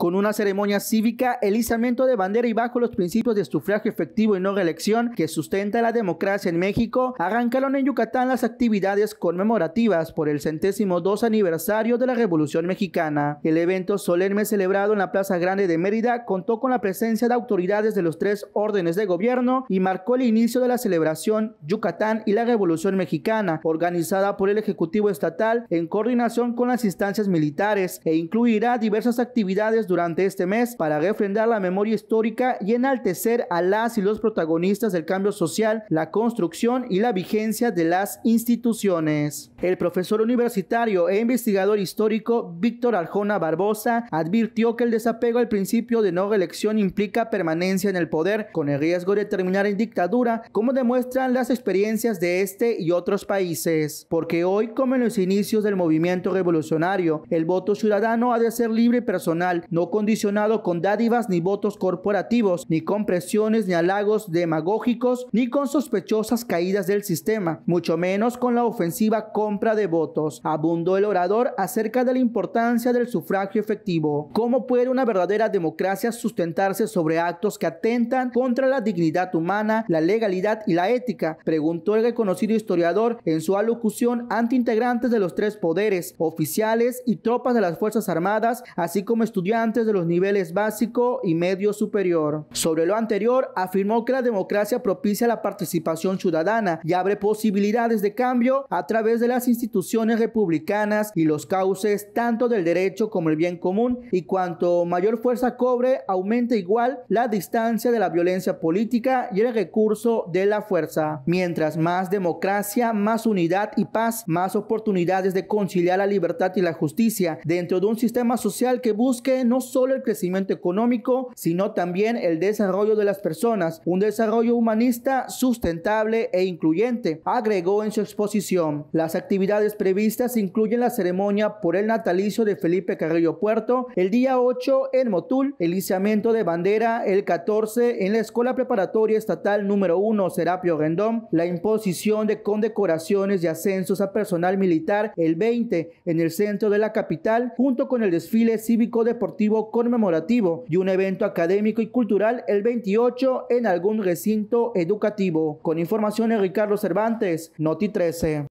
con una ceremonia cívica, el izamiento de bandera y bajo los principios de sufragio efectivo y no reelección que sustenta la democracia en México, arrancaron en Yucatán las actividades conmemorativas por el centésimo dos aniversario de la Revolución Mexicana. El evento solemne celebrado en la Plaza Grande de Mérida contó con la presencia de autoridades de los tres órdenes de gobierno y marcó el inicio de la celebración Yucatán y la Revolución Mexicana, organizada por el Ejecutivo Estatal en coordinación con las instancias militares e incluirá diversas actividades durante este mes para refrendar la memoria histórica y enaltecer a las y los protagonistas del cambio social, la construcción y la vigencia de las instituciones. El profesor universitario e investigador histórico Víctor Arjona Barbosa advirtió que el desapego al principio de no reelección implica permanencia en el poder con el riesgo de terminar en dictadura, como demuestran las experiencias de este y otros países. Porque hoy, como en los inicios del movimiento revolucionario, el voto ciudadano ha de ser libre y personal, condicionado con dádivas ni votos corporativos, ni con presiones ni halagos demagógicos, ni con sospechosas caídas del sistema, mucho menos con la ofensiva compra de votos. Abundó el orador acerca de la importancia del sufragio efectivo. ¿Cómo puede una verdadera democracia sustentarse sobre actos que atentan contra la dignidad humana, la legalidad y la ética? Preguntó el reconocido historiador en su alocución ante integrantes de los tres poderes, oficiales y tropas de las Fuerzas Armadas, así como estudiantes de los niveles básico y medio superior. Sobre lo anterior, afirmó que la democracia propicia la participación ciudadana y abre posibilidades de cambio a través de las instituciones republicanas y los cauces tanto del derecho como el bien común y cuanto mayor fuerza cobre, aumenta igual la distancia de la violencia política y el recurso de la fuerza. Mientras más democracia, más unidad y paz, más oportunidades de conciliar la libertad y la justicia dentro de un sistema social que busque no solo el crecimiento económico, sino también el desarrollo de las personas, un desarrollo humanista sustentable e incluyente, agregó en su exposición. Las actividades previstas incluyen la ceremonia por el natalicio de Felipe Carrillo Puerto el día 8 en Motul, el izamiento de bandera el 14 en la Escuela Preparatoria Estatal número 1 Serapio Rendón, la imposición de condecoraciones y ascensos a personal militar el 20 en el centro de la capital, junto con el desfile cívico deportivo conmemorativo y un evento académico y cultural el 28 en algún recinto educativo. Con información de Ricardo Cervantes, Noti 13.